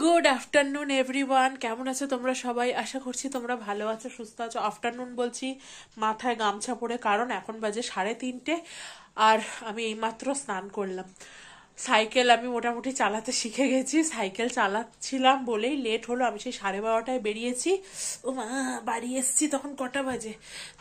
Good afternoon everyone কেমন আছো তোমরা সবাই আশা করছি তোমরা ভালো আছো সুস্থ আছো আফটারনুন বলছি মাথায় গামছা পরে কারণ এখন বাজে সাড়ে তিনটে আর আমি এইমাত্র স্নান করলাম সাইকেল আমি মোটামুটি চালাতে শিখে গেছি সাইকেল চালাচ্ছিলাম বলেই লেট হলো আমি সেই সাড়ে বারোটায় বেরিয়েছি ও মা বাড়ি এসছি তখন কটা বাজে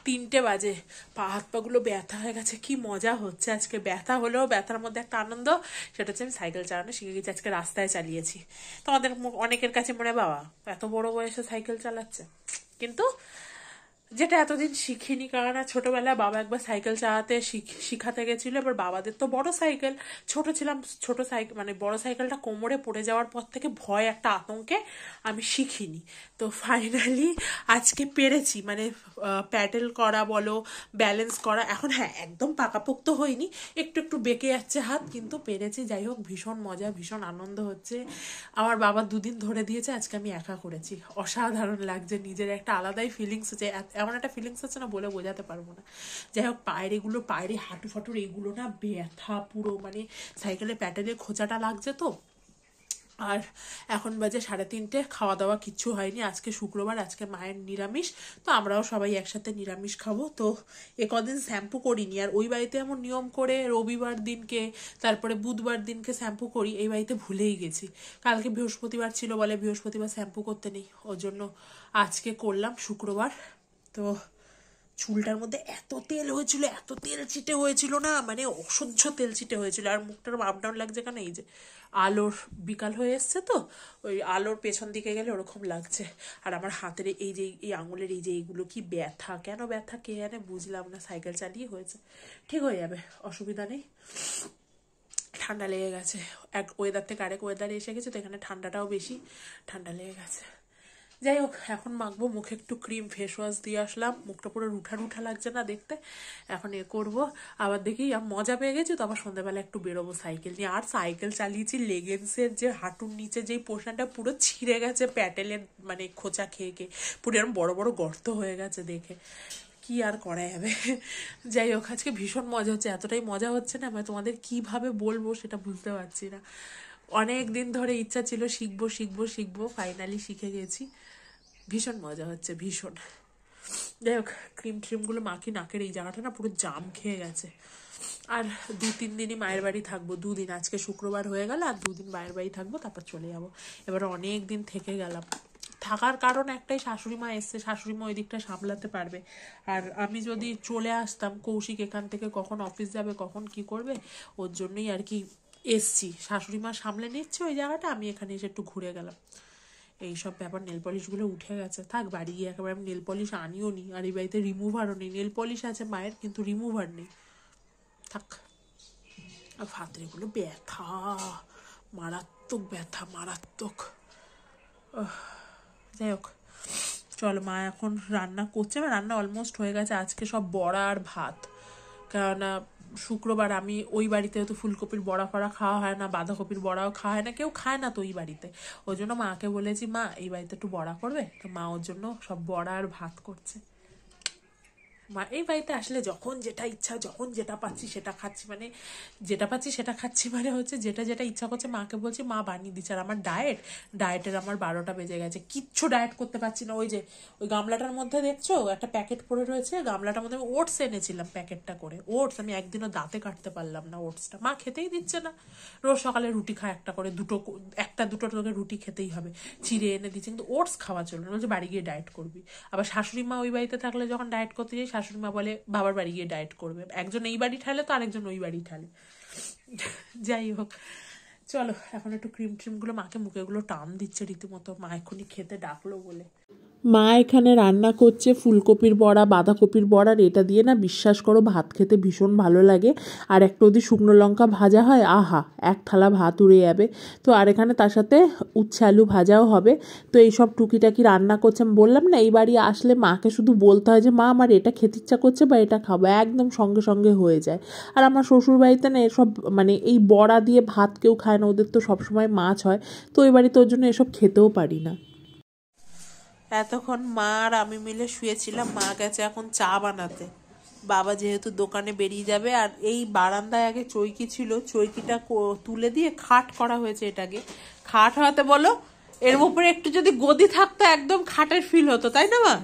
তিনটে বাজে পা হাত পাগুলো ব্যথা হয়ে গেছে কি মজা হচ্ছে আজকে ব্যথা হলেও ব্যথার মধ্যে একটা আনন্দ সেটা হচ্ছে আমি সাইকেল চালানো শিখে গেছি আজকে রাস্তায় চালিয়েছি তোমাদের অনেকের কাছে মনে বাবা এত বড় বয়সে সাইকেল চালাচ্ছে কিন্তু যেটা এতদিন শিখিনি কারণ ছোটবেলা বাবা একবার সাইকেল চালাতে শিখাতে গেছিলো এবার বাবাদের তো বড় সাইকেল ছোট ছিলাম ছোট সাইকেল মানে বড় সাইকেলটা কোমরে পড়ে যাওয়ার পর থেকে ভয় একটা আতঙ্কে আমি শিখিনি তো ফাইনালি আজকে পেরেছি মানে প্যাডেল করা বলো ব্যালেন্স করা এখন হ্যাঁ একদম পাকাপোক্ত হয়নি একটু একটু বেঁকে যাচ্ছে হাত কিন্তু পেরেছি যাই হোক ভীষণ মজা ভীষণ আনন্দ হচ্ছে আমার বাবা দুদিন ধরে দিয়েছে আজকে আমি একা করেছি অসাধারণ লাগছে নিজের একটা আলাদাই ফিলিংস হচ্ছে এমন একটা ফিলিংস হচ্ছে না বলে বোঝাতে পারবো না যাই হোক পায়ের এগুলো পায়ের হাঁটু ফাটুর এগুলো না ব্যথা পুরো মানে সাইকেলে প্যাটেলে খোঁচাটা লাগছে তো আর এখন বাজে সাড়ে তিনটে খাওয়া দাওয়া কিচ্ছু হয়নি আজকে শুক্রবার আজকে মায়ের নিরামিষ তো আমরাও সবাই একসাথে নিরামিষ খাবো তো এ কদিন শ্যাম্পু করিনি আর ওই বাড়িতে এমন নিয়ম করে রবিবার দিনকে তারপরে বুধবার দিনকে শ্যাম্পু করি এই বাড়িতে ভুলেই গেছি কালকে বৃহস্পতিবার ছিল বলে বৃহস্পতিবার শ্যাম্পু করতে নেই ওর জন্য আজকে করলাম শুক্রবার তো চুলটার মধ্যে এত তেল হয়েছিল এত তেল ছিটে হয়েছিল না মানে অসহ্য তেল ছিটে হয়েছিল আর মুখটার আপ ডাউন লাগছে কেন এই যে আলোর বিকাল হয়ে এসছে তো ওই আলোর পেছন দিকে গেলে ওরকম লাগছে আর আমার হাতের এই যে এই আঙুলের এই যে এইগুলো কি ব্যথা কেন ব্যথা কে জানে বুঝলাম না সাইকেল চালিয়ে হয়েছে ঠিক হয়ে যাবে অসুবিধা নেই ঠান্ডা লেগে গেছে এক ওয়েদার থেকে আরেক ওয়েদারে এসে গেছে তো এখানে ঠান্ডাটাও বেশি ঠান্ডা লেগে গেছে যাই হোক এখন মাখবো মুখে একটু ক্রিম ফেস ওয়াশ দিয়ে আসলাম মুখটা পুরো রুঠা রুঠা লাগছে না দেখতে এখন এ করবো আবার দেখি আর মজা পেয়ে গেছি তো আবার সন্ধ্যাবেলা একটু বেরোবো সাইকেল নিয়ে আর সাইকেল চালিয়েছি লেগেন্সের যে হাঁটুর নিচে যেই পোষণটা পুরো ছিঁড়ে গেছে প্যাটেলের মানে খোঁচা খেয়ে খেয়ে পুরো এরকম বড় বড় গর্ত হয়ে গেছে দেখে কি আর করা যাবে যাই হোক আজকে ভীষণ মজা হচ্ছে এতটাই মজা হচ্ছে না মানে তোমাদের কিভাবে বলবো সেটা বুঝতে পারছি না অনেক দিন ধরে ইচ্ছা ছিল শিখবো শিখবো শিখবো ফাইনালি শিখে গেছি ভীষণ মজা হচ্ছে ভীষণ যাই হোক ক্রিম ট্রিমগুলো মাখি নাকের এই জায়গাটা না পুরো জাম খেয়ে গেছে আর দু তিন দিনই মায়ের বাড়ি থাকবো দুদিন আজকে শুক্রবার হয়ে গেল আর দুদিন মায়ের বাড়ি থাকবো তারপর চলে যাবো এবার অনেক দিন থেকে গেলাম থাকার কারণ একটাই শাশুড়ি মা এসছে শাশুড়ি মা ওই দিকটা সামলাতে পারবে আর আমি যদি চলে আসতাম কৌশিক এখান থেকে কখন অফিস যাবে কখন কি করবে ওর জন্যই আর কি এসছি শাশুড়ি মা সামলে নিচ্ছে ওই জায়গাটা আমি এখানে এসে একটু ঘুরে গেলাম এইসব ব্যাপার নেল পলিশগুলো উঠে গেছে থাক বাড়ি গিয়ে একেবারে আমি নেল পলিশ আনিও নি আর এই বাড়িতে রিমুভারও নেই নেল পলিশ আছে মায়ের কিন্তু রিমুভার নেই থাক আর ফাতরেগুলো ব্যথা মারাত্মক ব্যথা মারাত্মক যাই হোক চল মা এখন রান্না করছে রান্না অলমোস্ট হয়ে গেছে আজকে সব বড়া আর ভাত কেননা শুক্রবার আমি ওই বাড়িতে হয়তো ফুলকপির বড়া ফড়া খাওয়া হয় না বাঁধাকপির বড়াও খাওয়া হয় না কেউ খায় না তো ওই বাড়িতে ওই জন্য মাকে বলেছি মা এই বাড়িতে একটু বড়া করবে তো মা ওর জন্য সব বড়া আর ভাত করছে এই বাড়িতে আসলে যখন যেটা ইচ্ছা যখন যেটা পাচ্ছি সেটা খাচ্ছি মানে যেটা পাচ্ছি সেটা খাচ্ছি মানে হচ্ছে যেটা যেটা ইচ্ছা করছে মাকে বলছি মা বানিয়ে দিচ্ছে আর আমার ডায়েট ডায়েটের আমার বারোটা বেজে গেছে কিচ্ছু ডায়েট করতে পারছি না ওই যে ওই গামলাটার মধ্যে দেখছো একটা প্যাকেট পড়ে রয়েছে গামলাটার মধ্যে আমি ওটস এনেছিলাম প্যাকেটটা করে ওটস আমি একদিনও দাঁতে কাটতে পারলাম না ওটসটা মা খেতেই দিচ্ছে না রোজ সকালে রুটি খায় একটা করে দুটো একটা দুটো তোকে রুটি খেতেই হবে চিড়ে এনে দিচ্ছে কিন্তু ওটস খাওয়া চলবে বলছে বাড়ি গিয়ে ডায়েট করবি আবার শাশুড়ি মা ওই বাড়িতে থাকলে যখন ডায়েট করতে যাই শাশুড়ি মা বলে বাবার বাড়ি গিয়ে ডায়েট করবে একজন এই বাড়ি ঠালে তো আরেকজন ওই বাড়ি ঠালে যাই হোক চলো এখন একটু ক্রিম গুলো মাকে মুখে গুলো টান দিচ্ছে রীতিমতো মা এক্ষুনি খেতে ডাকলো বলে মা এখানে রান্না করছে ফুলকপির বড়া বাঁধাকপির বড়ার এটা দিয়ে না বিশ্বাস করো ভাত খেতে ভীষণ ভালো লাগে আর একটা যদি শুকনো লঙ্কা ভাজা হয় আহা এক থালা ভাত উড়ে যাবে তো আর এখানে তার সাথে উচ্ছে আলু ভাজাও হবে তো এইসব টুকিটাকি রান্না করছে আমি বললাম না এই বাড়ি আসলে মাকে শুধু বলতে হয় যে মা আমার এটা খেতে ইচ্ছা করছে বা এটা খাবো একদম সঙ্গে সঙ্গে হয়ে যায় আর আমার শ্বশুরবাড়িতে না এসব মানে এই বড়া দিয়ে ভাত কেউ খায় না ওদের তো সবসময় মাছ হয় তো ওই বাড়িতে ওর জন্য এসব খেতেও পারি না এতক্ষণ মা আর আমি মিলে শুয়েছিলাম মা গেছে এখন চা বানাতে বাবা যেহেতু দোকানে বেরিয়ে যাবে আর এই বারান্দায় আগে চৈকি ছিল চৈকিটা তুলে দিয়ে খাট করা হয়েছে এটাকে খাট হওয়াতে বলো এর উপরে একটু যদি গদি থাকতো একদম খাটের ফিল হতো তাই না মা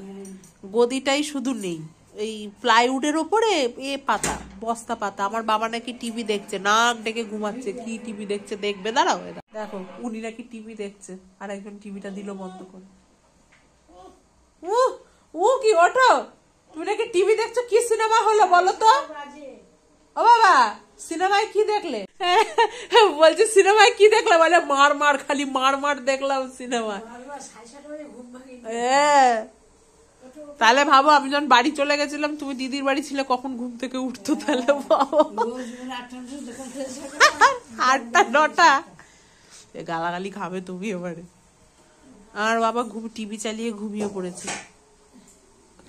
গদিটাই শুধু নেই এই প্লাইউডের ওপরে এ পাতা বস্তা পাতা আমার বাবা নাকি টিভি দেখছে নাক ডেকে ঘুমাচ্ছে কি টিভি দেখছে দেখবে দাঁড়াও দেখো উনি নাকি টিভি দেখছে আর একজন টিভিটা দিল বন্ধ করে উ উ কি ওঠো তুমি নাকি টিভি দেখছো কি সিনেমা হলো বলো তো ও বাবা সিনেমায় কি দেখলে বলছে সিনেমায় কি দেখলে বলে মার মার খালি মার মার দেখলাম সিনেমা তাহলে ভাবো আমি যখন বাড়ি চলে গেছিলাম তুমি দিদির বাড়ি ছিলে কখন ঘুম থেকে উঠতো তাহলে আটটা নটা গালাগালি খাবে তুমি এবারে আর বাবা ঘুম টিভি চালিয়ে ঘুমিয়ে পড়েছে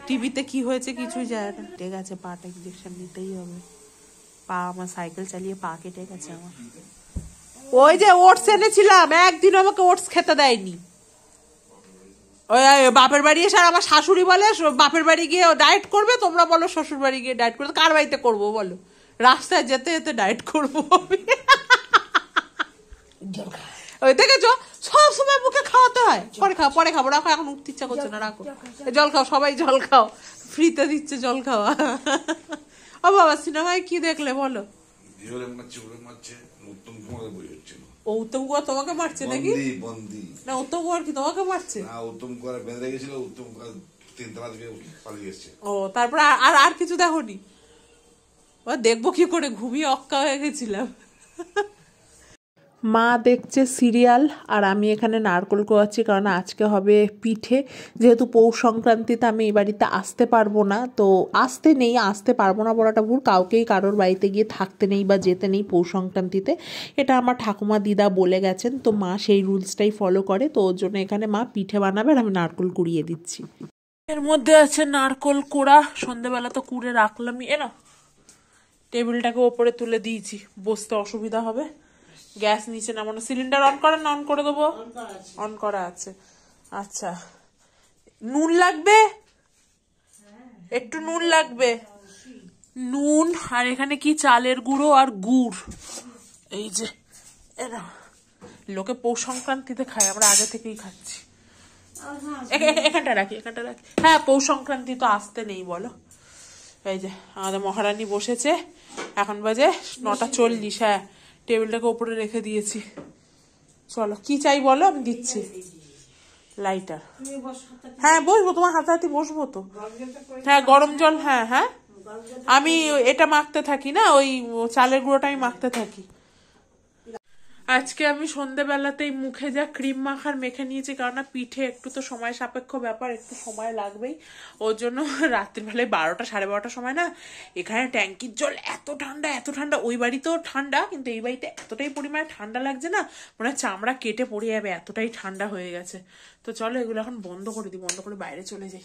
টিভিতে কি হয়েছে কিছুই যায় না কেটে গেছে পাটা ইঞ্জেকশন নিতেই হবে পা আমার সাইকেল চালিয়ে পা কেটে গেছে আমার ওই যে ওটস এনেছিলাম একদিন আমাকে ওটস খেতে দেয়নি ওই বাপের বাড়ি এসে আর আমার শাশুড়ি বলে বাপের বাড়ি গিয়ে ডায়েট করবে তোমরা বলো শ্বশুর বাড়ি গিয়ে ডায়েট করবে কার বাড়িতে করবো বলো রাস্তায় যেতে যেতে ডায়েট করবো আমি ওই দেখেছো সব সময় মুখে খাওয়াতে হয় পরে খাও পরে খাবো রাখো এখন উঠতে ইচ্ছা করছে না রাখো জল খাও সবাই জল খাও ফ্রিতে দিচ্ছে জল খাওয়া ও বাবা সিনেমায় কি দেখলে বলো ও উত্তম কুমার তোমাকে মারছে নাকি না উত্তম কুমার কি তোমাকে মারছে না উত্তম কুমার বেঁধে গেছিল উত্তম কুমার তিনতলা থেকে পালিয়ে এসছে ও তারপর আর আর কিছু দেখোনি দেখবো কি করে ঘুমিয়ে অক্কা হয়ে গেছিলাম মা দেখছে সিরিয়াল আর আমি এখানে নারকোল কোয়াচ্ছি কারণ আজকে হবে পিঠে যেহেতু পৌষ সংক্রান্তিতে আমি এই বাড়িতে আসতে পারবো না তো আসতে নেই আসতে পারবো না বড়াটা ভুল কাউকেই কারোর বাড়িতে গিয়ে থাকতে নেই বা যেতে নেই পৌষ সংক্রান্তিতে এটা আমার ঠাকুমা দিদা বলে গেছেন তো মা সেই রুলসটাই ফলো করে তো ওর জন্য এখানে মা পিঠে বানাবে আর আমি নারকোল কুড়িয়ে দিচ্ছি এর মধ্যে আছে নারকোল কোড়া সন্ধেবেলা তো কুড়ে রাখলামই এ না টেবিলটাকে ওপরে তুলে দিয়েছি বসতে অসুবিধা হবে গ্যাস নিচে নামানো সিলিন্ডার অন করা না অন করে দেবো অন করা আছে আচ্ছা নুন লাগবে হ্যাঁ। একটু নুন লাগবে নুন আর এখানে কি চালের গুঁড়ো আর গুড় এই যে লোকে পৌষ সংক্রান্তিতে খায় আমরা আগে থেকেই খাচ্ছি হ্যাঁ, এখানটা রাখি এখানটা রাখি হ্যাঁ পৌষ সংক্রান্তি তো আসতে নেই বলো এই যে আমাদের মহারানী বসেছে এখন বাজে নটা চল্লিশ হ্যাঁ টেবিলটাকে ওপরে রেখে দিয়েছি চলো কি চাই বলো আমি দিচ্ছি লাইটার হ্যাঁ বসবো তোমার হাতে বসবো তো হ্যাঁ গরম জল হ্যাঁ হ্যাঁ আমি এটা মাখতে থাকি না ওই চালের গুঁড়োটা আমি মাখতে থাকি আজকে আমি সন্ধেবেলাতেই মুখে যা ক্রিম মাখার মেখে নিয়েছি না পিঠে একটু তো সময় সাপেক্ষ ব্যাপার একটু সময় লাগবেই ওর জন্য রাত্রিবেলায় বারোটা সাড়ে বারোটার সময় না এখানে ট্যাঙ্কির জল এত ঠান্ডা এত ঠান্ডা ওই বাড়িতেও ঠান্ডা কিন্তু এই বাড়িতে এতটাই পরিমাণে ঠান্ডা লাগছে না মনে হচ্ছে চামড়া কেটে পড়ে যাবে এতটাই ঠান্ডা হয়ে গেছে তো চলো এগুলো এখন বন্ধ করে দিই বন্ধ করে বাইরে চলে যাই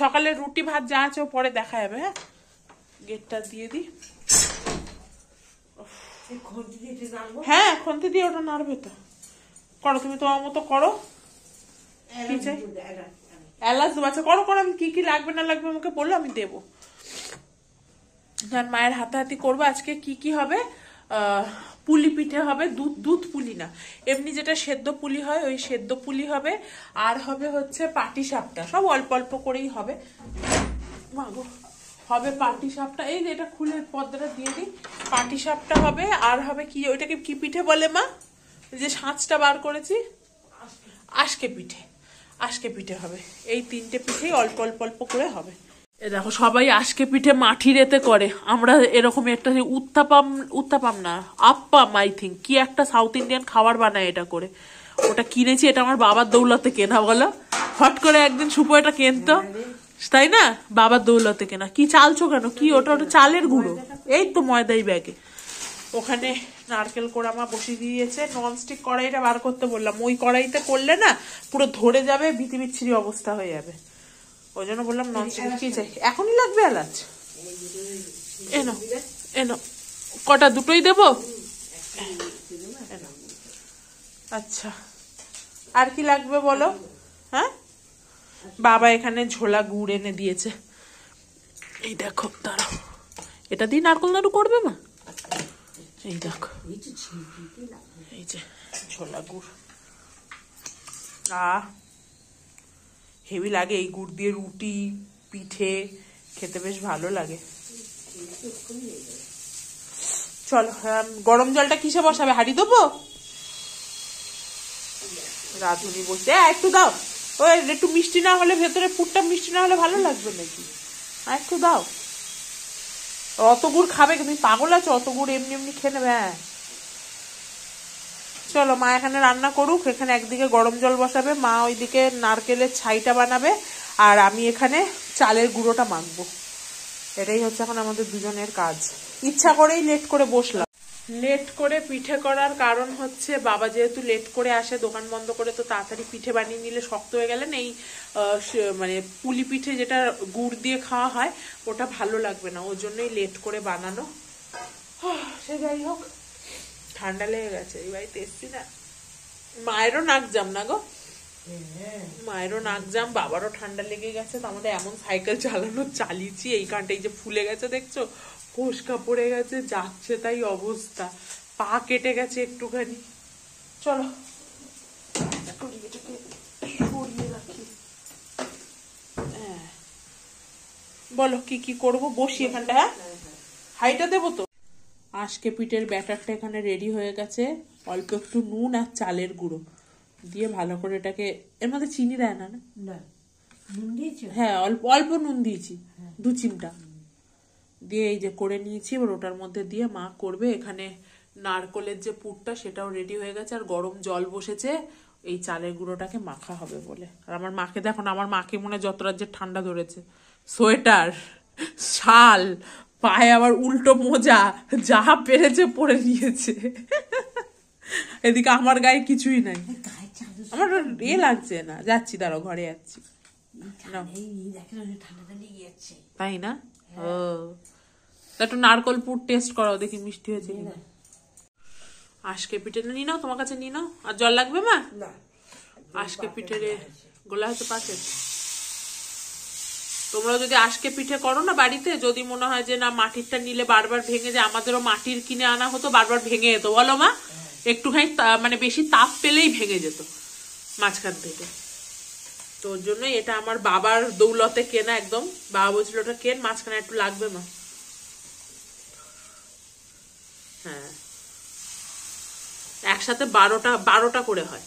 সকালে রুটি ভাত যা আছে পরে দেখা যাবে হ্যাঁ গেটটা দিয়ে দিই হ্যাঁ খন্তি দিয়ে ওটা নাড়বে তো করো তুমি তোমার মতো করো এলাচ দেবো আচ্ছা করো করো আমি কি কি লাগবে না লাগবে আমাকে বললো আমি দেবো আর মায়ের হাতাহাতি করবো আজকে কি কি হবে পুলি পিঠে হবে দুধ দুধ পুলি না এমনি যেটা সেদ্ধ পুলি হয় ওই সেদ্ধ পুলি হবে আর হবে হচ্ছে পাটি সাপটা সব অল্প অল্প করেই হবে মাগো হবে পাটি সাপটা এই যে এটা খুলে পদ্মাটা দিয়ে দিই পাটি সাপটা হবে আর হবে কি ওইটাকে কি পিঠে বলে মা যে সাঁচটা বার করেছি আজকে পিঠে আজকে পিঠে হবে এই তিনটে পিঠেই অল্প অল্প অল্প করে হবে এ দেখো সবাই আজকে পিঠে মাঠির এতে করে আমরা এরকম একটা উত্তাপাম উত্তাপাম না আপ্পাম আই থিঙ্ক কি একটা সাউথ ইন্ডিয়ান খাবার বানায় এটা করে ওটা কিনেছি এটা আমার বাবার দৌলাতে কেনা বলো হট করে একদিন সুপো এটা কেনতো হ্যাঁ তাই না বাবার দৌলতে কেনা কি চালছো কেন কি ওটা ওটা চালের গুঁড়ো এই তো ময়দাই ব্যাগে ওখানে নারকেল কোড়ামা বসিয়ে দিয়েছে ননস্টিক কড়াইটা বার করতে বললাম ওই কড়াইতে করলে না পুরো ধরে যাবে ভিতি বিচ্ছিরি অবস্থা হয়ে যাবে ওই জন্য বললাম ননস্টিক কি চাই এখনই লাগবে এলাচ এনো এনো কটা দুটোই দেব আচ্ছা আর কি লাগবে বলো হ্যাঁ বাবা এখানে ঝোলা গুড় এনে দিয়েছে এই দেখো তারা এটা দিয়ে নারকল নাড়ু করবে মা এই দেখো এই যে ঝোলা গুড় আ হেভি লাগে এই গুড় দিয়ে রুটি পিঠে খেতে বেশ ভালো লাগে চল গরম জলটা কিসে বসাবে হাড়ি দেবো রাধুনি বসে একটু দাও ওই একটু মিষ্টি না হলে ভেতরে পুরটা মিষ্টি না হলে ভালো লাগবে নাকি আর একটু দাও অত গুড় খাবে তুমি পাগল আছো অত গুড় এমনি এমনি খেয়ে নেবে হ্যাঁ চলো মা এখানে রান্না করুক এখানে একদিকে গরম জল বসাবে মা ওইদিকে নারকেলের ছাইটা বানাবে আর আমি এখানে চালের গুঁড়োটা মাখবো এটাই হচ্ছে এখন আমাদের দুজনের কাজ ইচ্ছা করেই লেট করে বসলাম লেট করে পিঠে করার কারণ হচ্ছে বাবা যেহেতু লেট করে আসে দোকান বন্ধ করে তো তাড়াতাড়ি পিঠে বানিয়ে নিলে শক্ত হয়ে গেলেন এই মানে পুলি পিঠে যেটা গুড় দিয়ে খাওয়া হয় ওটা ভালো লাগবে না ওর জন্যই লেট করে বানানো সে যাই হোক ঠান্ডা লেগে গেছে এই বাড়িতে এসছি না মায়েরও নাক যাম না গো মায়েরও নাক যাম বাবারও ঠান্ডা লেগে গেছে তো আমাদের এমন সাইকেল চালানো চালিয়েছি এই কানটা এই যে ফুলে গেছে দেখছো ফোসকা পড়ে গেছে যাচ্ছে তাই অবস্থা পা কেটে গেছে একটুখানি চলো হ্যাঁ। বলো কি কি করব বসি এখানটা হ্যাঁ হাইটা দেবো তো আজকে পিঠের ব্যাটারটা এখানে রেডি হয়ে গেছে অল্প একটু নুন আর চালের গুঁড়ো দিয়ে ভালো করে এটাকে এর মধ্যে চিনি দেয় না না হ্যাঁ অল্প অল্প নুন দিয়েছি হ্যাঁ। দু চিমটা দিয়ে এই যে করে নিয়েছি এবার ওটার মধ্যে দিয়ে মা করবে এখানে নারকলের যে পুরটা সেটাও রেডি হয়ে গেছে আর গরম জল বসেছে এই চালের গুঁড়োটাকে মাখা হবে বলে আর আমার মাকে দেখো আমার মাকে মনে হয় যত রাজ্যের ঠান্ডা ধরেছে সোয়েটার শাল পায়ে আবার উল্টো মোজা যা পেরেছে পরে নিয়েছে এদিকে আমার গায়ে কিছুই নাই আমার এ লাগছে না যাচ্ছি দাঁড়ো ঘরে যাচ্ছি তাই না হ্যাঁ। ও একটু নারকল পুর টেস্ট করো দেখি মিষ্টি হয়েছে কিনা আজকে পিঠে নিয়ে নাও তোমার কাছে নিয়ে নাও আর জল লাগবে মা আজকে পিঠে রে গোলা হতে পাকে তোমরা যদি আজকে পিঠে করো না বাড়িতে যদি মনে হয় যে না মাটিরটা নিলে বারবার ভেঙে যায় আমাদেরও মাটির কিনে আনা হতো বারবার ভেঙে যেত বলো মা হ্যাঁ। একটুখানি মানে বেশি তাপ পেলেই ভেঙে যেত মাঝখান থেকে তো ওর জন্যই এটা আমার বাবার দৌলতে কেনা একদম বাবা বলছিল ওটা কেন মাঝখানে একটু লাগবে না হ্যাঁ একসাথে বারোটা বারোটা করে হয়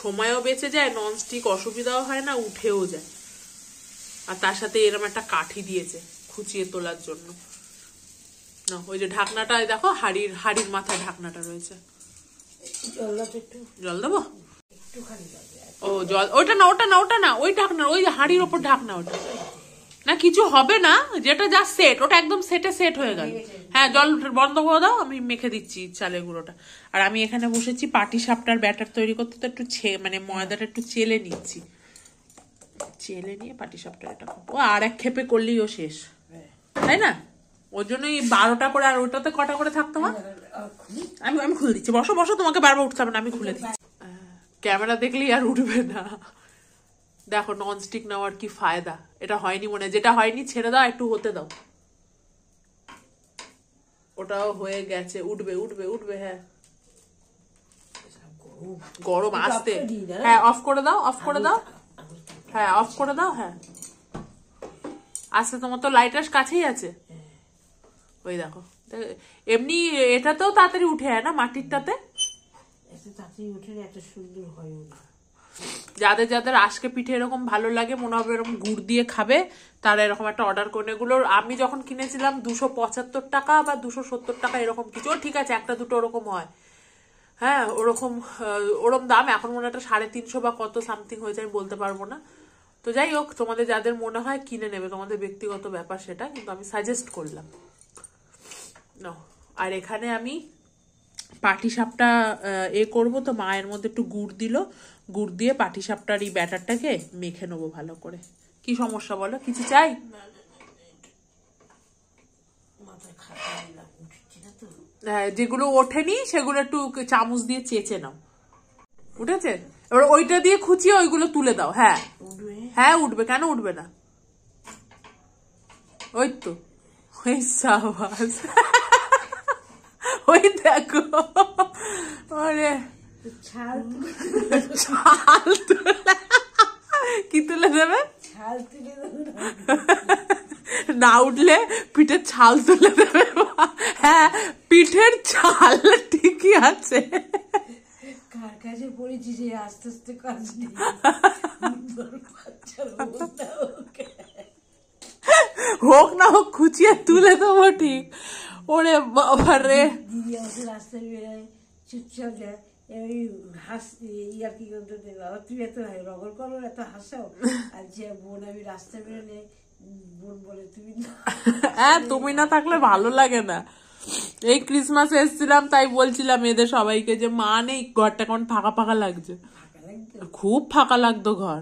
সময়ও বেঁচে যায় ননস্টিক অসুবিধাও হয় না উঠেও যায় আর তার সাথে এরম একটা কাঠি দিয়েছে খুচিয়ে তোলার জন্য না ওই যে ঢাকনাটা দেখো হাড়ির হাড়ির মাথায় ঢাকনাটা রয়েছে জল দেবো একটুখানি ও জল ওইটা না ওটা না ওটা না ওই ঢাকনা ওই হাঁড়ির ওপর ঢাকনা ওটা না কিছু হবে না যেটা যা সেট ওটা একদম সেটে সেট হয়ে গেল হ্যাঁ জল বন্ধ করে দাও আমি মেখে দিচ্ছি চালের গুঁড়োটা আর আমি এখানে বসেছি পাটি সাপটার ব্যাটার তৈরি করতে তো একটু ছে মানে ময়দাটা একটু চেলে নিচ্ছি চেলে নিয়ে পাটি সাপটা এটা ও আর এক খেপে করলেই ও শেষ তাই না ওর জন্যই বারোটা করে আর ওটাতে কটা করে থাকতো না হ্যাঁ, আমি আমি খুলে দিচ্ছি বসো বসো তোমাকে বারবার উঠতে হবে না আমি খুলে দিচ্ছি ক্যামেরা দেখলেই আর উঠবে না দেখো ননস্টিক নেওয়ার কি ফায়দা এটা হয়নি মনে যেটা হয়নি ছেড়ে দাও একটু হতে দাও ওটাও হয়ে গেছে উঠবে উঠবে উঠবে হ্যাঁ গরম আসতে হ্যাঁ অফ করে দাও অফ করে দাও হ্যাঁ অফ করে দাও হ্যাঁ আসতে তোমার তো লাইটার কাছেই আছে হ্যাঁ। ওই দেখো এমনি এটাতেও তাড়াতাড়ি উঠে আয় না টাতে যাদের যাদের আজকে পিঠে এরকম ভালো লাগে মনে হবে এরকম গুড় দিয়ে খাবে তারা এরকম একটা অর্ডার করে এগুলো আমি যখন কিনেছিলাম দুশো পঁচাত্তর টাকা বা দুশো সত্তর টাকা এরকম কিছু ঠিক আছে একটা দুটো ওরকম হয় হ্যাঁ ওরকম ওরকম দাম এখন মনে একটা সাড়ে তিনশো বা কত সামথিং হয়েছে আমি বলতে পারবো না তো যাই হোক তোমাদের যাদের মনে হয় কিনে নেবে তোমাদের ব্যক্তিগত ব্যাপার সেটা কিন্তু আমি সাজেস্ট করলাম আর এখানে আমি পাটিসাপটা এ করব তো মায়ের মধ্যে একটু গুড় দিল গুড় দিয়ে পাটিসাপটার এই ব্যাটারটাকে মেখে নেবো ভালো করে কি সমস্যা বলো কিছু চাই হ্যাঁ, যেগুলো ওঠেনি সেগুলো একটু চামচ দিয়ে চেঁচে নাও উঠেছে এবার ওইটা দিয়ে খুঁচিয়ে ওইগুলো তুলে দাও হ্যাঁ হ্যাঁ উঠবে কেন উঠবে না ওই তো ওই সাবাস ওই দেখো আরে ছাল ছাল কি তুলে দেবে ছাল তুলে না উঠলে পিঠের ছাল তুলে দেবে হ্যাঁ পিঠের ছাল ঠিকই আছে কার কাছে পড়েছি যে আস্তে আস্তে কাজ হোক না হোক খুচিয়ে তুলে দেবো ঠিক ওরে বাবা রে দিদি রাস্তায় এই কি তুমি এত এত হাসাও আর যে বোন আমি রাস্তায় বোন বলে তুমি হ্যাঁ, তুমি না থাকলে ভালো লাগে না এই ক্রিসমাস এসছিলাম তাই বলছিলাম এদের সবাইকে যে মা নেই ঘরটা কোন ফাঁকা ফাঁকা লাগছে খুব ফাঁকা লাগতো ঘর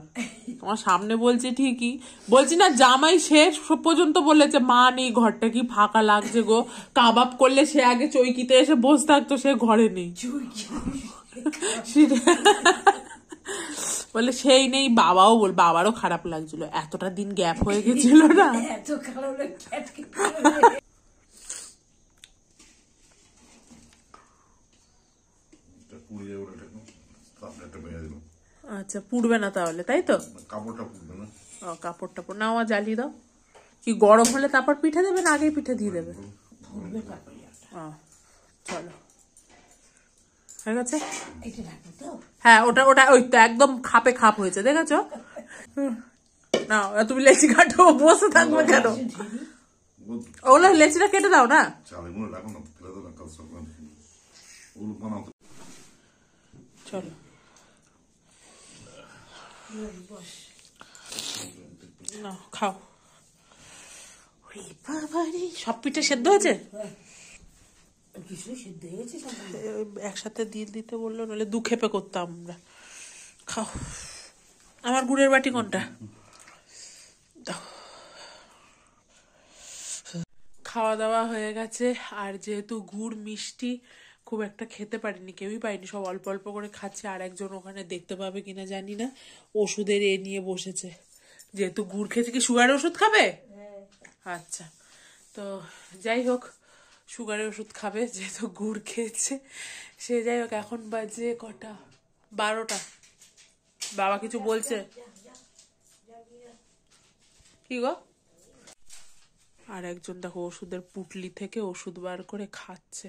তোমার সামনে বলছে ঠিকই বলছি না জামাই শেষ পর্যন্ত বলেছে মা নেই ঘরটা কি ফাঁকা লাগছে গো কাবাব করলে সে আগে চৈকিতে এসে বসে থাকতো সে ঘরে নেই বলে সেই নেই বাবাও বল বাবারও খারাপ লাগছিল এতটা দিন গ্যাপ হয়ে গেছিল না কুড়িয়ে আচ্ছা পুড়বে না তাহলে তাই তো কাপড়টা পুড়বে না ও কাপড়টা পুড় না জ্বালিয়ে দাও কি গরম হলে তারপর পিঠে দেবে না আগেই পিঠে দিয়ে দেবে চলো হয়ে গেছে হ্যাঁ ওটা ওটা ওই তো একদম খাপে খাপ হয়েছে দেখেছো না তুমি লেচি কাটো বসে থাকবে কেন ওগুলো লেচিটা কেটে দাও না চলো না খাও সব পিঠে সেদ্ধ হয়েছে একসাথে দিয়ে দিতে বললো নাহলে দু খেপে করতাম আমরা খাও আমার গুড়ের বাটি কোনটা খাওয়া দাওয়া হয়ে গেছে আর যেহেতু গুড় মিষ্টি খুব একটা খেতে পারিনি কেউই পায়নি সব অল্প অল্প করে খাচ্ছে আর একজন ওখানে দেখতে পাবে কিনা জানি না ওষুধের এ নিয়ে বসেছে যেহেতু গুড় খেয়েছে কি সুগারের ওষুধ খাবে হ্যাঁ। আচ্ছা তো যাই হোক সুগারের ওষুধ খাবে যেহেতু গুড় খেয়েছে সে যাই হোক এখন বাজে কটা বারোটা বাবা কিছু বলছে কি গো আর একজন দেখো ওষুধের পুটলি থেকে ওষুধ বার করে খাচ্ছে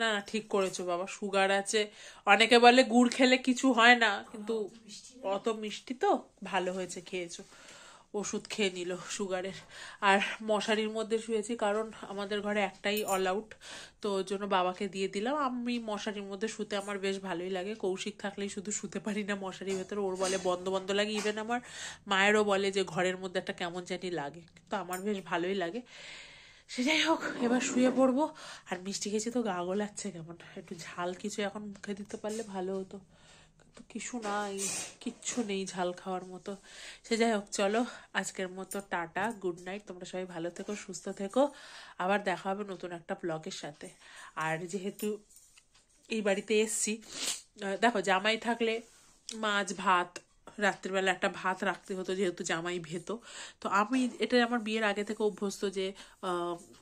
না না ঠিক করেছো বাবা সুগার আছে অনেকে বলে গুড় খেলে কিছু হয় না কিন্তু অত মিষ্টি তো ভালো হয়েছে খেয়েছো ওষুধ খেয়ে নিল সুগারের আর মশারির মধ্যে শুয়েছি কারণ আমাদের ঘরে একটাই অল আউট তো ওর জন্য বাবাকে দিয়ে দিলাম আমি মশারির মধ্যে শুতে আমার বেশ ভালোই লাগে কৌশিক থাকলেই শুধু শুতে পারি না মশারির ভেতরে ওর বলে বন্ধ বন্ধ লাগে ইভেন আমার মায়েরও বলে যে ঘরের মধ্যে একটা কেমন জানি লাগে তো আমার বেশ ভালোই লাগে সে যাই হোক এবার শুয়ে পড়বো আর মিষ্টি খেয়েছি তো গা গোলাচ্ছে কেমন একটু ঝাল কিছু এখন মুখে দিতে পারলে ভালো হতো কিন্তু কিছু নাই কিচ্ছু নেই ঝাল খাওয়ার মতো সে যাই হোক চলো আজকের মতো টাটা গুড নাইট তোমরা সবাই ভালো থেকো সুস্থ থেকো আবার দেখা হবে নতুন একটা ব্লগের সাথে আর যেহেতু এই বাড়িতে এসছি দেখো জামাই থাকলে মাছ ভাত রাত্রিবেলা একটা ভাত রাখতে হতো যেহেতু জামাই ভেতো তো আমি এটা আমার বিয়ের আগে থেকে অভ্যস্ত যে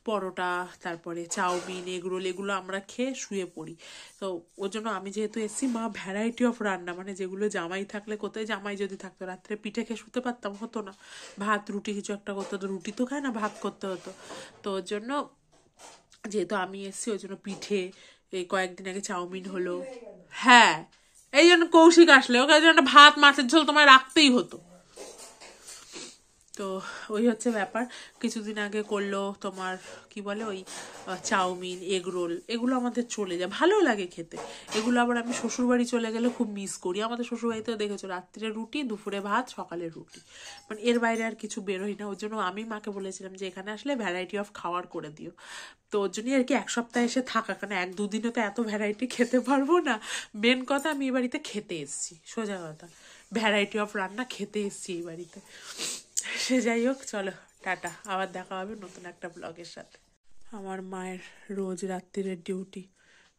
পরোটা তারপরে চাউমিন এগরোল এগুলো আমরা খেয়ে শুয়ে পড়ি তো ওর জন্য আমি যেহেতু এসছি মা ভ্যারাইটি অফ রান্না মানে যেগুলো জামাই থাকলে কোথায় জামাই যদি থাকতো রাত্রে পিঠে খেয়ে শুতে পারতাম হতো না ভাত রুটি কিছু একটা করতে হতো রুটি তো খায় না ভাত করতে হতো তো ওর জন্য যেহেতু আমি এসছি ওই জন্য পিঠে এই কয়েকদিন আগে চাউমিন হলো হ্যাঁ এই জন্য কৌশিক আসলে ওকে জন্য ভাত মাছের ঝোল তোমায় রাখতেই হতো তো ওই হচ্ছে ব্যাপার কিছুদিন আগে করলো তোমার কি বলে ওই চাউমিন এগ রোল এগুলো আমাদের চলে যায় ভালো লাগে খেতে এগুলো আবার আমি শ্বশুরবাড়ি চলে গেলে খুব মিস করি আমাদের শ্বশুরবাড়িতেও দেখেছো রাত্রে রুটি দুপুরে ভাত সকালে রুটি মানে এর বাইরে আর কিছু বেরোই না ওই জন্য আমি মাকে বলেছিলাম যে এখানে আসলে ভ্যারাইটি অফ খাওয়ার করে দিও তো ওর জন্যই আর কি এক সপ্তাহ এসে থাকা কারণ এক দুদিনও তো এত ভ্যারাইটি খেতে পারবো না মেন কথা আমি এ বাড়িতে খেতে এসেছি সোজা কথা ভ্যারাইটি অফ রান্না খেতে এসেছি এই বাড়িতে সে যাই হোক চলো টাটা আবার দেখা হবে নতুন একটা ব্লগের সাথে আমার মায়ের রোজ রাত্রিরের ডিউটি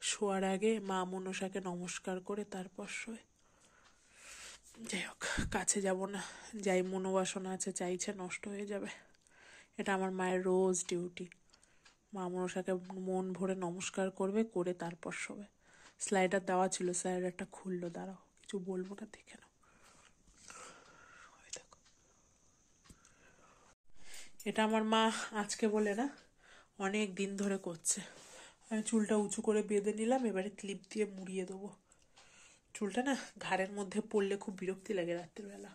শোয়ার আগে মা মনসাকে নমস্কার করে তারপর শোয় যাই হোক কাছে যাব না যাই মনোবাসনা আছে চাইছে নষ্ট হয়ে যাবে এটা আমার মায়ের রোজ ডিউটি মা মনসাকে মন ভরে নমস্কার করবে করে তারপর শোবে স্লাইডার দেওয়া ছিল স্লাইডারটা খুললো দাঁড়াও কিছু বলবো না দেখে নাও এটা আমার মা আজকে বলে না অনেক দিন ধরে করছে আমি চুলটা উঁচু করে বেঁধে নিলাম এবারে ক্লিপ দিয়ে মুড়িয়ে দেবো চুলটা না ঘাড়ের মধ্যে পড়লে খুব বিরক্তি লাগে রাত্রিবেলা